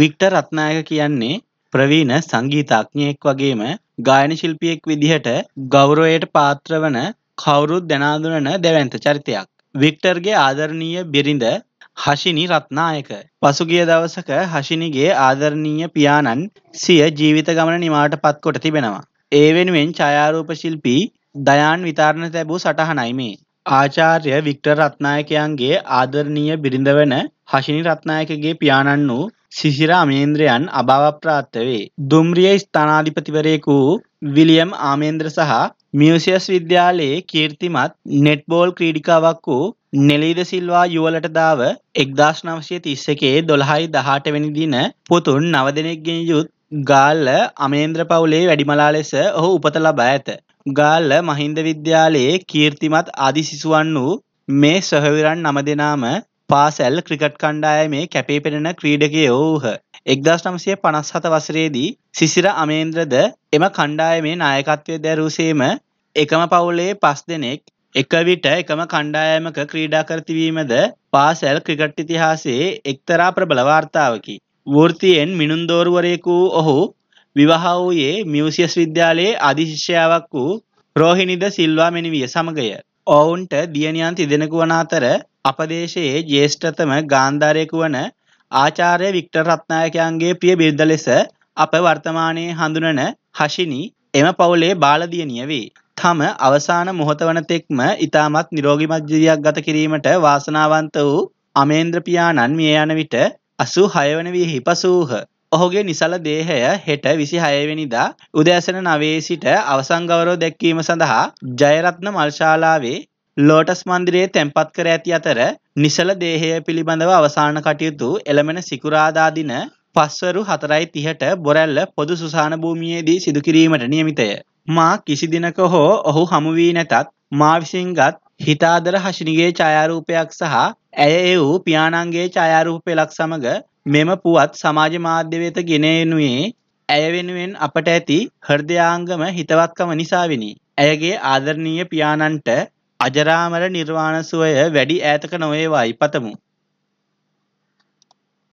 Victor Ratnayake කියන්නේ ප්‍රවීණ සංගීතඥයෙක් වගේම ගායන ශිල්පියෙක් විදිහට ගෞරවයට පාත්‍ර වන කවුරුත් දැනාඳුනන දැවැන්ත චරිතයක්. වික්ටර්ගේ ආදරණීය බිරිඳ හෂිනි රත්නායක. පසුගිය දවසක හෂිනිගේ ආදරණීය පියාණන් සිය ජීවිත ගමන නිමාවට පත්කොට තිබෙනවා. ඒ වෙනුවෙන් ඡායාරූප ශිල්පී දයාන් විතාරණ ලැබූ සටහනයි මේ. ආචාර්ය වික්ටර් රත්නායකයන්ගේ ආදරණීය බිරිඳ වන හෂිනි රත්නායකගේ පියාණන් වූ සිසිර අමේන්ද්‍රයන් අභාවප්‍රාප්ත වේ. දුම්රිය ස්ථානාධිපතිවරයෙකු විලියම් ආමේන්ද්‍ර සහ මියසියස් විද්‍යාලයේ කීර්තිමත් නෙට්බෝල් ක්‍රීඩිකාවක් වූ නෙලීද සිල්වා යුවලට දාව එක්දස් නවශය තිස්ස එකේ දොළහයි දහට වැනි දින පුතුන් නවදනෙක්ගෙන් යුත් ගාල්ල අමේන්ද්‍ර පවුලේ වැඩිමලා ලෙස ඔහු උපත ලබා ඇත. ගාල්ල මහින්ද විද්‍යාලයේ කීර්තිමත් අධිසිසුවන් වූ මේ සොහවිරන් නම දෙනාම පාසැල් ක්‍රිකට් කණ්ඩායමේ කැපී පෙනෙන ක්‍රීඩකයෝ වූහ. එක්දස් නමසය පනස් හත වසරේදී සිසිර අමේන්ද්‍රද එම කණ්ඩායමේ නායකත්වය දැරූසේම එකම පවුලේ පස් දෙනෙක් එක විට එකම කණ්ඩායමක ක්‍රීඩා කරතිවීමද පාසැල් ක්‍රිකට් ඉතිහාසයේ එක්තරා ප්‍රබල වාර්තාවකි. වෘතියෙන් මිනුන්දෝරුවරයෙකු වූ ඔහු විවාහ වූයේ මියසියස් විද්‍යාලයේ අධිශිෂ්‍යාවක් වූ රෝහිනිද සිල්වා මෙනිවිය සමගය. ඔවුන්ට දියනියන් තිදෙනකු වන අතර අපදේශයේ ජ්‍යෙෂ්ඨතම ගාන්ධාරයෙකු වන ආචාර්ය වික්ටර් රත්නායකයන්ගේ ප්‍රිය බිරිඳ ලෙස අප වර්තමානයේ හඳුනන හෂිනි එම පවුලේ බාලදියණිය වේ. තම අවසාන මොහොත වන තෙක්ම ඉතාමත් නිරෝගිමත් ජීවිතයක් ගත කිරීමට වාසනාවන්ත වූ අමේන්ද්‍ර පියාණන් මිය යන විට 86 වන වියෙහි පසූහ. ඔහුගේ නිසල දේහය හෙට 26 වෙනිදා උදෑසන 9 සිට අවසන් ගෞරව දැක්වීම සඳහා ජයරත්න මල්ශාලාවේ ලෝටස් මන්දිරයේ තැන්පත් කර ඇති අතර නිසල දේහය පිළිබඳව අවසාන කටයුතු එළමෙන සිකුරාදා දින පස්වරු 4:30ට බොරැල්ල පොදු සුසාන භූමියේදී සිදු කිරීමට නියමිතය. මා කිසි දිනක හෝ ඔහු හමු වී නැතත් මා විසින්ගත් හිතාදර හෂිනිගේ ඡායාරූපයක් සහ ඇය ඒ වූ පියාණන්ගේ ඡායාරූප පෙළක් සමග මෙම පුවත් සමාජ මාධ්‍ය වෙත ගෙන එනුයේ ඇය වෙනුවෙන් අපට ඇති හෘදයාංගම හිතවත්කම නිසාවෙනි. ඇයගේ ආදරණීය පියාණන්ට අජරාමර නිර්වාණ සුවය වැඩි ඈතක නොවේවායි පතමු.